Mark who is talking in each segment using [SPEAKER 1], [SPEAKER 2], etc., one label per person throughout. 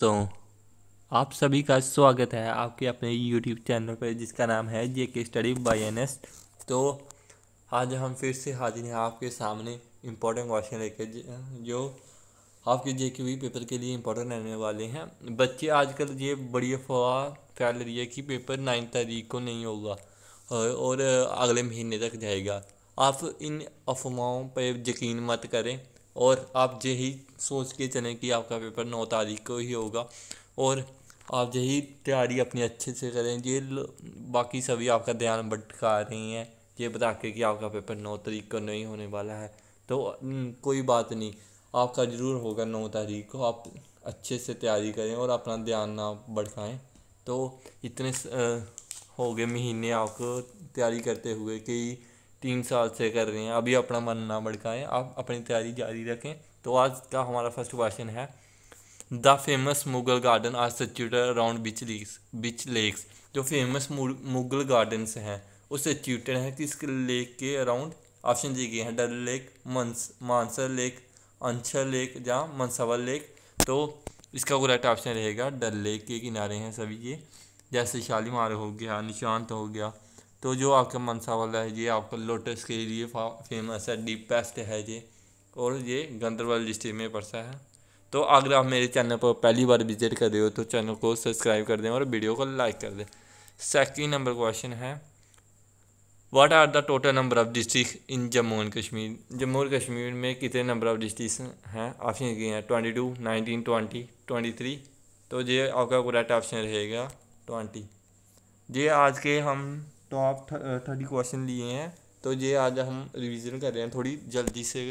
[SPEAKER 1] तो आप सभी का स्वागत है आपके अपने यूट्यूब चैनल पर जिसका नाम है जे के स्टडी बाई एन एस तो आज हम फिर से हाजिर हैं आपके सामने इम्पोर्टेंट क्वेश्चन लेकर जो आपके जे के वी पेपर के लिए इम्पोर्टेंट रहने वाले हैं बच्चे आजकल ये बड़ी अफवाह फैल रही है कि पेपर नाइन तारीख को नहीं होगा और अगले महीने तक जाएगा आप इन अफवाहों पर यकीन मत करें और आप यही सोच के चलें कि आपका पेपर नौ तारीख को ही होगा और आप यही तैयारी अपनी अच्छे से करें ये बाकी सभी आपका ध्यान भटका रही हैं ये बता के कि आपका पेपर नौ तारीख को नहीं होने वाला है तो कोई बात नहीं आपका ज़रूर होगा नौ तारीख को आप अच्छे से तैयारी करें और अपना ध्यान ना भटकाएँ तो इतने हो गए महीने आपको तैयारी करते हुए कि तीन साल से कर रहे हैं अभी अपना मन ना भड़काएं आप अपनी तैयारी जारी रखें तो आज का हमारा फर्स्ट क्वेश्चन है the famous Mughal garden are situated around which lakes which lakes जो फेमस मुगल गार्डन्स हैं वो सिचुएटेड हैं किस लेक के अराउंड ऑप्शन दिए गए हैं डल लेक मंस मानसर लेक अंशर लेक या मनसावर लेक तो इसका करेक्ट ऑप्शन रहेगा डल लेक के किनारे हैं सभी ये जैसे शालीमार हो गया निशांत हो गया तो जो आपका मनसा वाला है ये आपका लोटस के लिए फेमस है डीप बेस्ट है ये और ये गंदरबल डिस्ट्रिक्ट में पड़ता है तो अगर आप मेरे चैनल पर पहली बार विजिट कर रहे हो तो चैनल को सब्सक्राइब कर दें और वीडियो को लाइक कर दें सेकेंड नंबर क्वेश्चन है what are the total number of district in Jammu and Kashmir Jammu and Kashmir में कितने नंबर ऑफ़ डिस्ट्रिक्स हैं ऑप्शन किए हैं twenty two nineteen twenty twenty three तो ये आपका करेक्ट ऑप्शन रहेगा ट्वेंटी ये आज के हम तो आप थर्टी क्वेश्चन लिए हैं तो ये आज हम रिवीजन कर रहे हैं थोड़ी जल्दी से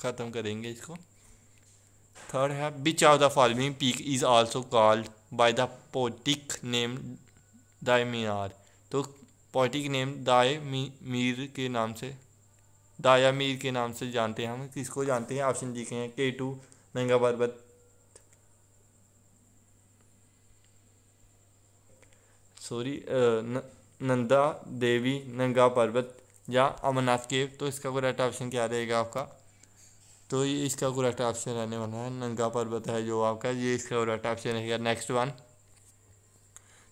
[SPEAKER 1] ख़त्म करेंगे इसको थर्ड है which of the following peak is also called by the poetic name दाय मीनार तो पोटिक नेम दाय मीर के नाम से दाया मीर के नाम से जानते हैं हम किसको जानते हैं ऑप्शन जी के हैं के टू नंगा पर्वत सॉरी नंदा देवी नंगा पर्वत या अमरनाथ केव तो इसका करेक्ट ऑप्शन क्या रहेगा आपका तो ये इसका करेक्ट ऑप्शन रहने वाला है नंगा पर्वत है जो आपका ये इसका करेक्ट ऑप्शन रहेगा नेक्स्ट वन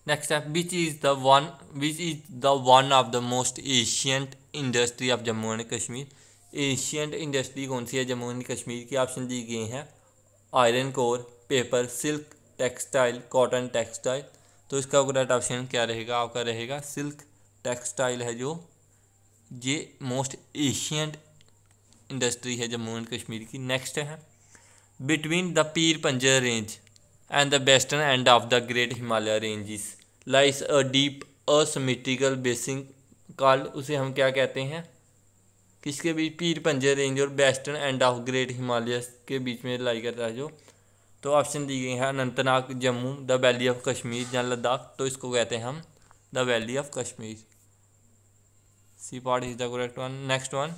[SPEAKER 1] नेक्स्ट है which is the one which is the one of the most ancient industry of Jammu and Kashmir ancient industry कौन सी है जम्मू एंड कश्मीर की ऑप्शन दी गई हैं iron core paper silk textile cotton textile तो इसका राइट ऑप्शन क्या रहेगा आपका रहेगा सिल्क टेक्सटाइल है जो ये मोस्ट एशियंट इंडस्ट्री है जम्मू एंड कश्मीर की नेक्स्ट है between the Pir Panjal range and the western end of the great Himalaya ranges lies a deep asymmetrical basin call उसे हम क्या कहते हैं किसके बीच पीर पंजर रेंज और western end of great Himalaya के बीच में लाई करता है जो तो ऑप्शन दी गई है Anantnag Jammu the valley of Kashmir या लद्दाख तो इसको कहते हैं हम the valley of Kashmir C part is the correct one next one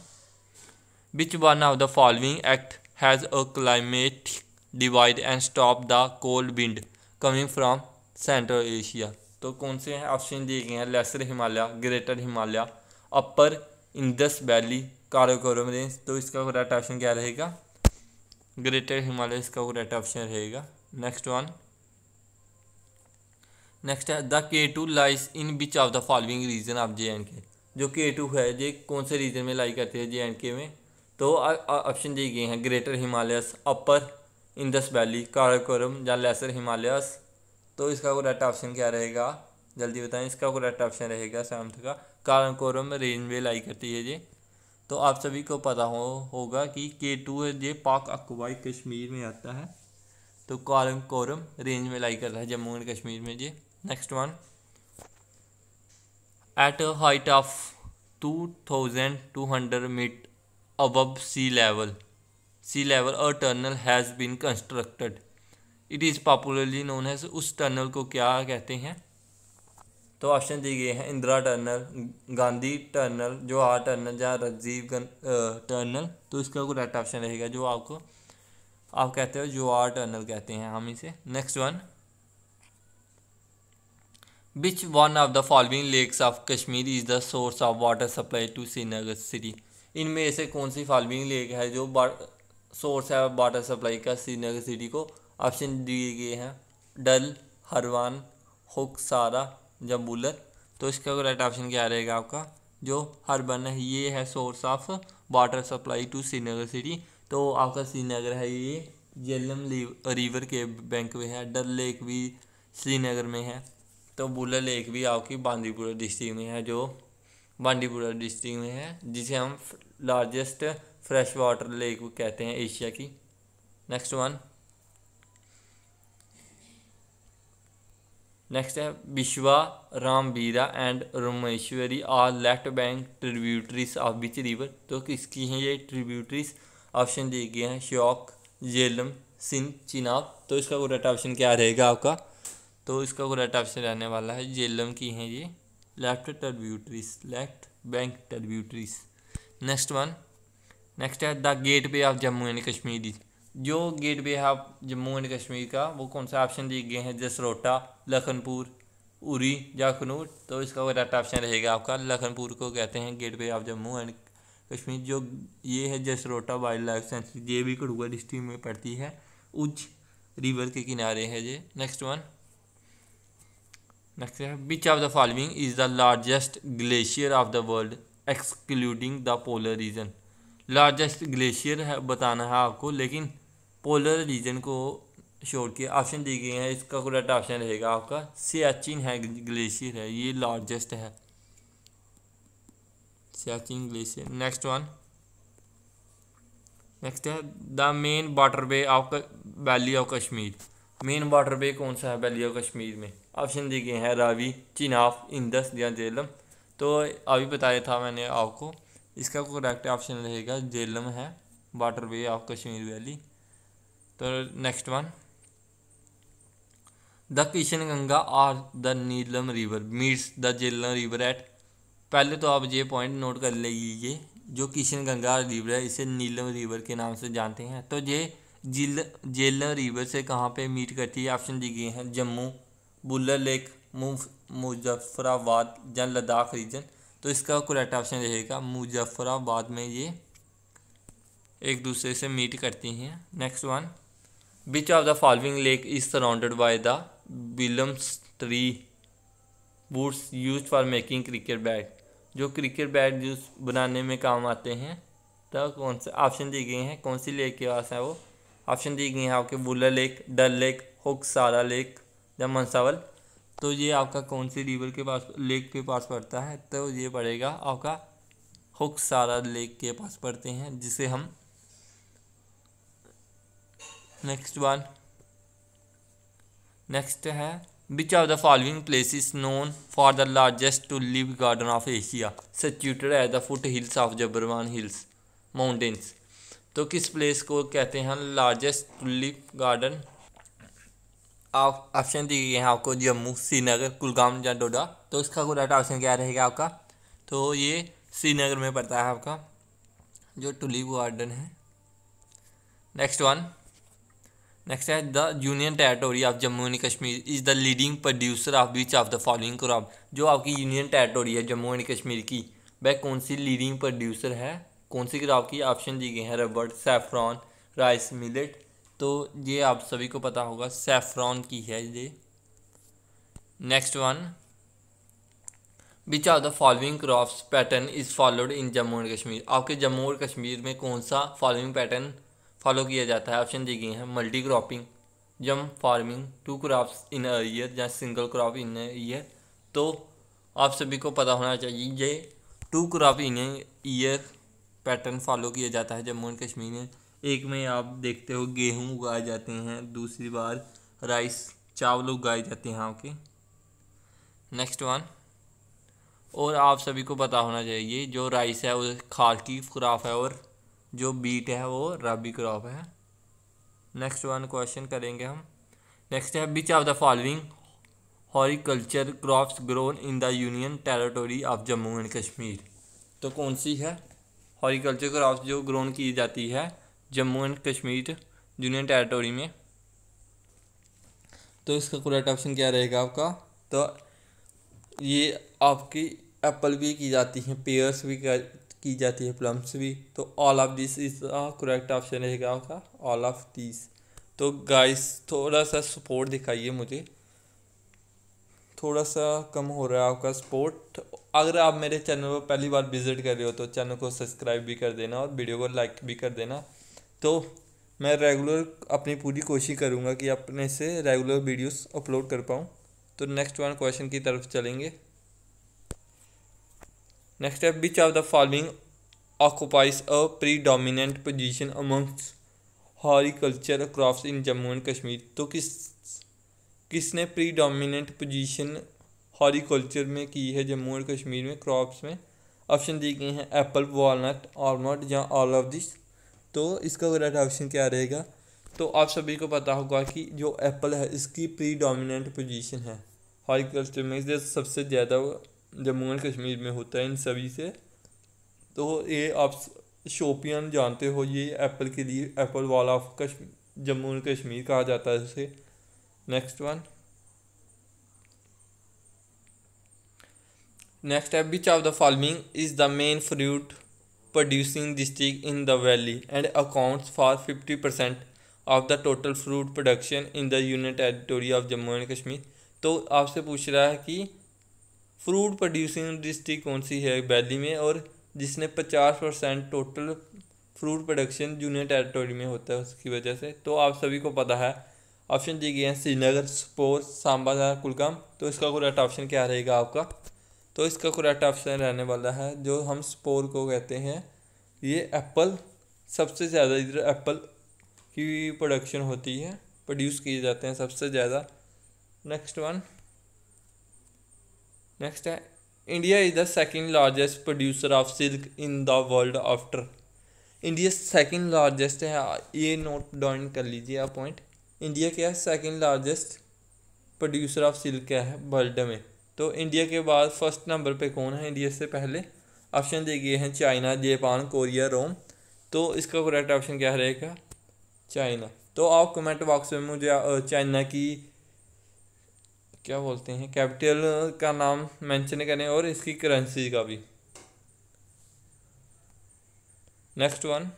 [SPEAKER 1] which one of the following act has a climate divide and stop the cold wind coming from Central Asia तो कौन से हैं ऑप्शन दिए गए हैं lesser Himalaya greater Himalaya upper Indus valley Karakoram range तो इसका correct option क्या रहेगा ग्रेटर हिमालय इसका राइट ऑप्शन रहेगा नेक्स्ट वन नेक्स्ट है the K two lies in which of the following region of J and K जो के टू है ये कौन से रीजन में लाई करते हैं जे एंड के में तो ऑप्शन दिए गए हैं greater Himalayas upper Indus valley Karakoram या लेसर हिमालयस तो इसका राइट ऑप्शन क्या रहेगा जल्दी बताएं इसका राइट ऑप्शन रहेगा सेवन्थ का काराकोरम रेंज में लाई करती है ये तो आप सभी को पता हो होगा कि के टू है ये पाक अकवाई कश्मीर में आता है तो कॉलम कोरम रेंज में लाई करता है जम्मू एंड कश्मीर में ये next one at height of two thousand two hundred metre above sea level sea level a tunnel has been constructed it is popularly known है उस टर्नल को क्या कहते हैं तो ऑप्शन दिए गए हैं इंदिरा टर्नल गांधी टर्नल जो आर टर्नल या राजीव टर्नल तो इसका करेक्ट ऑप्शन रहेगा जो आपको आप कहते हो जो आर टर्नल कहते हैं हम इसे next one which one of the following lakes of Kashmir is the source of water supply to Srinagar city इनमें से कौन सी फॉलोइंग लेक है जो सोर्स है वाटर सप्लाई का श्रीनगर सिटी को ऑप्शन दिए गए हैं डल हरवान हुक सारा जम्बूलर तो इसका राइट ऑप्शन क्या रहेगा आपका जो हर्बन है ये है source of water supply to Srinagar city तो आपका श्रीनगर है ये जेलम रिवर के बैंक में है डल लेक भी श्रीनगर में है तो बुलर लेक भी आपकी बांदीपुरा डिस्ट्रिक्ट में है जो बांदीपुरा डिस्ट्रिक्ट में है जिसे हम लार्जेस्ट फ्रेश वाटर लेक कहते हैं एशिया की नेक्स्ट वन नेक्स्ट है Vishaw Rambiara and Romeshwari are left bank tributaries of which river तो किसकी हैं ये ट्रिब्यूटरीज ऑप्शन दिए गए हैं श्योक जेलम सिंध चिनाब तो इसका करेक्ट ऑप्शन क्या रहेगा आपका तो इसका करेक्ट ऑप्शन रहने वाला है जेलम की हैं ये left tributaries left bank tributaries next one next है the gateway of Jammu and Kashmir जो गेट वे है जम्मू एंड कश्मीर का वो कौन सा ऑप्शन दिए गए हैं जसरोटा लखनपुर उरी या खनूर तो इसका करेक्ट ऑप्शन रहेगा आपका लखनपुर को कहते हैं gateway of Jammu and Kashmir जो ये है जसरोटा वाइल्ड लाइफ सेंचुरी ये भी कठुआ डिस्ट्रिक्ट में पड़ती है उज रिवर के किनारे है ये नेक्स्ट वन नेक्स्ट है which of the following is the largest glacier of the world excluding the polar region largest glacier है बताना है आपको लेकिन पोलर रीजन को छोड़ के ऑप्शन दी गए हैं इसका करेक्ट ऑप्शन रहेगा आपका सियाचिन है ग्लेशियर है ये लार्जेस्ट है Siachen glacier next one next है the main waterway of valley of Kashmir main waterway कौन सा है वैली ऑफ कश्मीर में ऑप्शन दी गए हैं रावी चिनाफ इंदस या जेलम तो अभी बताया था मैंने आपको इसका करेक्ट ऑप्शन रहेगा जेलम है waterway of Kashmir valley तो next one the Kishan Ganga और the Neelam river meets the Jhelum river at पहले तो आप ये पॉइंट नोट कर लीजिए जो किशन गंगा रिवर है इसे नीलम रिवर के नाम से जानते हैं तो ये जिल जेलम रिवर से कहाँ पे मीट करती है ऑप्शन दी गई हैं जम्मू बुल्लर लेक मुजफ्फराबाद या लद्दाख रीजन तो इसका करेक्ट ऑप्शन रहेगा मुजफ्फराबाद में ये एक दूसरे से मीट करती हैं next one which of the following lake is surrounded by the willows tree boots use for making cricket bat जो क्रिकेट बैट यूज बनाने में काम आते हैं तो कौन से ऑप्शन दिए गए हैं कौन सी लेक के पास है वो ऑप्शन दिए गए हैं आपके बुल्ला lake Dal lake Hokersar lake या मनसावल तो ये आपका कौन सी रिवर के पास लेक के पास पड़ता है तो ये पड़ेगा आपका हुक सारा लेक के पास पड़ते हैं जिसे हम नेक्स्ट वन नेक्स्ट है which of the following place is known for the largest tulip garden of Asia situated at the foothills of Zabarwan hills mountains तो किस प्लेस को कहते हैं लार्जेस्ट टुलिप गार्डन आप ऑप्शन दिए गए हैं आपको जम्मू श्रीनगर कुलगाम या डोडा तो इसका राइट ऑप्शन क्या रहेगा आपका तो ये श्रीनगर में पड़ता है आपका जो टुलिप गार्डन है नेक्स्ट वन नेक्स्ट है the union territory of Jammu and Kashmir is the leading producer of which of the following crop जो आपकी यूनियन टेरेटोरी है जम्मू एंड कश्मीर की वह कौन सी लीडिंग प्रोड्यूसर है कौन सी क्रॉप की ऑप्शन दी गए हैं रबर्ट सेफ्रॉन राइस मिलेट तो ये आप सभी को पता होगा सेफ्रॉन की है ये next one which of the following crops pattern is followed in Jammu and Kashmir आपके जम्मू और कश्मीर में कौन सा फॉलोइंग पैटर्न फॉलो किया जाता है ऑप्शन दी गई हैं मल्टी क्रॉपिंग जम farming two crops in year या सिंगल क्रॉप इन ईयर तो आप सभी को पता होना चाहिए ये two crop in year pattern follow किया जाता है जम्मू एंड कश्मीर में एक में आप देखते हो गेहूँ उगाए जाते हैं दूसरी बार राइस चावल उगाए जाते हैं आपके नेक्स्ट वन और आप सभी को पता होना चाहिए जो राइस है वो खार की क्रॉप है और जो बीट है वो रबी क्रॉप है नेक्स्ट वन क्वेश्चन करेंगे हम नेक्स्ट है which of the following horticulture crops grown in the union territory of Jammu and Kashmir तो कौन सी है हॉरिकल्चर क्रॉप्स जो ग्रोन की जाती है Jammu and Kashmir union territory में तो इसका करेक्ट ऑप्शन क्या रहेगा आपका तो ये आपकी एप्पल भी की जाती हैं पेयर्स भी की जाती है प्लम्स भी तो all of this is correct option रहेगा आपका ऑल ऑफ दिस तो गाइस थोड़ा सा सपोर्ट दिखाइए मुझे थोड़ा सा कम हो रहा है आपका सपोर्ट अगर आप मेरे चैनल पर पहली बार विजिट कर रहे हो तो चैनल को सब्सक्राइब भी कर देना और वीडियो को लाइक भी कर देना तो मैं रेगुलर अपनी पूरी कोशिश करूँगा कि अपने से रेगुलर वीडियोस अपलोड कर पाऊँ तो नेक्स्ट वन क्वेश्चन की तरफ चलेंगे Next step, which the following occupies a predominant position amongst horticulture crops in Jammu and Kashmir तो किस किसने प्रीडोमिनेंट पोजिशन हॉरिकल्चर में की है जम्मू एंड कश्मीर में क्रॉप्स में ऑप्शन दिए गए हैं एप्पल वॉलट आलमंड या ऑल ऑफ दिस तो इसका करेक्ट ऑप्शन क्या रहेगा तो आप सभी को पता होगा कि जो एप्पल है इसकी प्रीडोमिनेंट पोजीशन है हॉरिकल्चर में सबसे ज़्यादा जम्मू एंड कश्मीर में होता है इन सभी से तो ये आप शोपियन जानते हो ये एप्पल के लिए apple wall of Kashmir Jammu and Kashmir कहा जाता है उसे नेक्स्ट वन नेक्स्ट है which of the following is the main fruit producing district in the valley and accounts for fifty percent of the total fruit production in the union territory of Jammu and Kashmir तो आपसे पूछ रहा है कि fruit producing district कौन सी है valley में और जिसने पचास percent total fruit production union territory में होता है उसकी वजह से तो आप सभी को पता है ऑप्शन दिए गए हैं श्रीनगर सपोर सांबा कुलगाम तो इसका करेक्ट ऑप्शन क्या रहेगा आपका तो इसका करेक्ट ऑप्शन रहने वाला है जो हम सपोर को कहते हैं ये एप्पल सबसे ज़्यादा इधर एप्पल की प्रोडक्शन होती है प्रोड्यूस किए जाते हैं सबसे ज़्यादा नेक्स्ट वन नेक्स्ट है India is the second largest producer of silk in the world after India second largest है ये नोट डाउन कर लीजिए आप पॉइंट इंडिया क्या है second largest producer of silk है वर्ल्ड में तो इंडिया के बाद फर्स्ट नंबर पे कौन है इंडिया से पहले ऑप्शन दिए गए हैं चाइना जापान कोरिया रोम तो इसका करेक्ट ऑप्शन क्या रहेगा चाइना तो आप कमेंट बॉक्स में मुझे चाइना की क्या बोलते हैं कैपिटल का नाम मेंशन करें और इसकी करेंसी का भी next one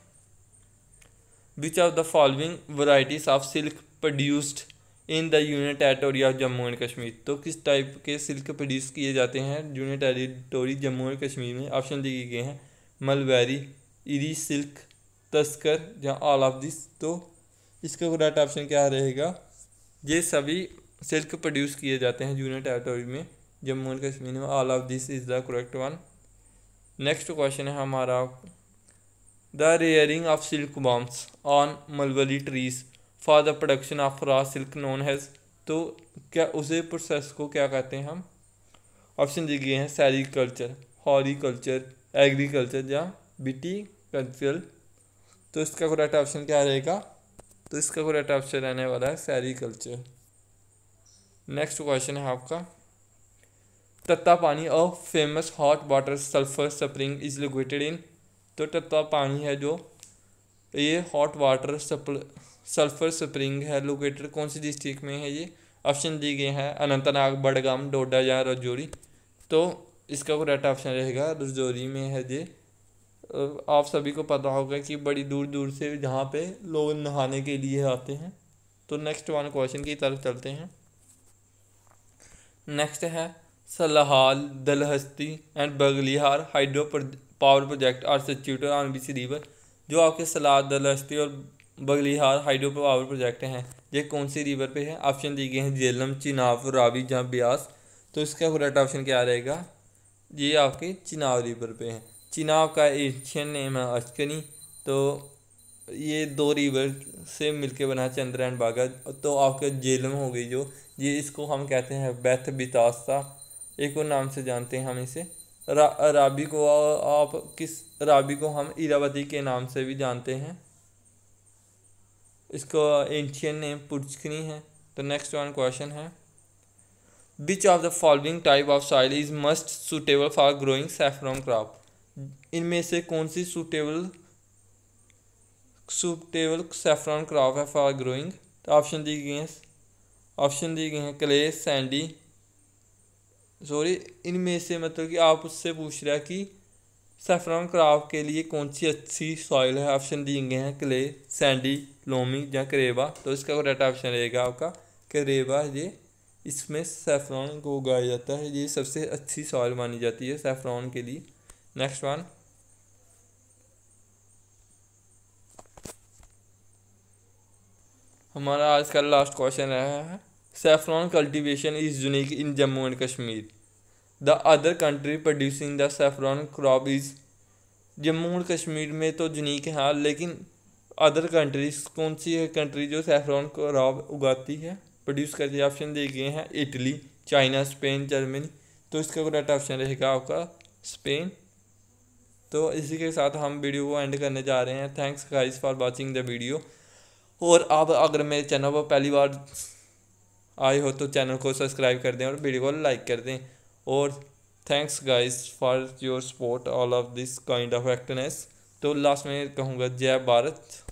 [SPEAKER 1] which are the following varieties of silk produced in the union territory of Jammu and Kashmir तो किस टाइप के सिल्क प्रोड्यूस किए जाते हैं union territory Jammu and Kashmir में ऑप्शन दिए गए हैं मलबेरी इरी सिल्क तस्कर या ऑल ऑफ दिस तो इसका राइट ऑप्शन क्या रहेगा ये सभी सिल्क प्रोड्यूस किए जाते हैं जूनियर टेरेटोरी में जम्मू एंड कश्मीर में all of this is the correct one next question है हमारा the rearing of silk worms on mulberry trees for the production of raw silk known as तो क्या उसे प्रोसेस को क्या कहते हैं हम ऑप्शन दिए गए हैं सैरिकल्चर हॉरीकल्चर एग्रीकल्चर या बिटी कल्चर तो इसका करेक्ट ऑप्शन क्या रहेगा तो इसका करेक्ट ऑप्शन रहने वाला है सैरिकल्चर नेक्स्ट क्वेश्चन है आपका Tatta Pani a famous hot water sulphur spring is located in तो तत्ता पानी है जो ये हॉट वाटर सल्फर स्प्रिंग है लोकेटेड कौन सी डिस्ट्रिक्ट में है ये ऑप्शन दिए गए हैं अनंतनाग बड़गाम डोडा या रजौरी तो इसका करेक्ट ऑप्शन रहेगा रजौरी में है ये आप सभी को पता होगा कि बड़ी दूर दूर से जहाँ पे लोग नहाने के लिए आते हैं तो नेक्स्ट वन क्वेश्चन की तरफ चलते हैं नेक्स्ट है Salal Dulhasti and Baglihar hydro power project are situated on B C river जो आपके सलाह दलहस्ती और बगलिहार हाइड्रो पावर प्रोजेक्ट हैं ये कौन सी रिवर पे है ऑप्शन दिए गए हैं झेलम चिनाव रावी या ब्यास तो इसका करेक्ट ऑप्शन क्या रहेगा ये आपके चिनाव रिवर पे है चिनाव का एशियन नेम है अचकनी तो ये दो रिवर से मिलके बना चंद्र एंड बागा तो आपका जेलम हो गई जो ये इसको हम कहते हैं बैथ बितास्ता एक और नाम से जानते हैं हम इसे रा, राबी को आप किस राबी को हम इरावती के नाम से भी जानते हैं इसको एंशियन नेम पुरस्कनी है तो नेक्स्ट वन क्वेश्चन है which of the following type of soil is most suitable for growing saffron crop इनमें से कौन सी सुटेबल सुटेबल सेफ्रॉन क्रॉप है फॉर ग्रोइंग तो ऑप्शन दी गई है ऑप्शन दिए गए हैं क्ले सैंडी सॉरी इनमें से मतलब कि आप उससे पूछ रहे हैं कि सेफ्रॉन क्राफ के लिए कौन सी अच्छी सॉइल है ऑप्शन दिए गए हैं क्ले सैंडी लोमी या करेबा तो इसका करेक्ट ऑप्शन रहेगा आपका करेबा ये इसमें सेफ्रॉन को उगाया जाता है ये सबसे अच्छी सॉइल मानी जाती है सेफ्रॉन के लिए नेक्स्ट वन हमारा आज का लास्ट क्वेश्चन रहा है saffron cultivation is unique in Jammu and Kashmir the other country producing the saffron crop is Jammu and Kashmir में तो यूनिक है हाँ, लेकिन अदर कंट्रीज कौन सी है कंट्री जो सैफरॉन क्रॉप उगाती है प्रोड्यूस करती है ऑप्शन दिए गए हैं इटली चाइना स्पेन जर्मनी तो इसका करेक्ट ऑप्शन रहेगा आपका स्पेन तो इसी के साथ हम वीडियो को एंड करने जा रहे हैं thanks guys for watching the video और आप अगर मेरे चैनल पर पहली बार आए हो तो चैनल को सब्सक्राइब कर दें और वीडियो को लाइक कर दें और thanks guys for your support all of this kind of एक्टनेस तो लास्ट में कहूँगा जय भारत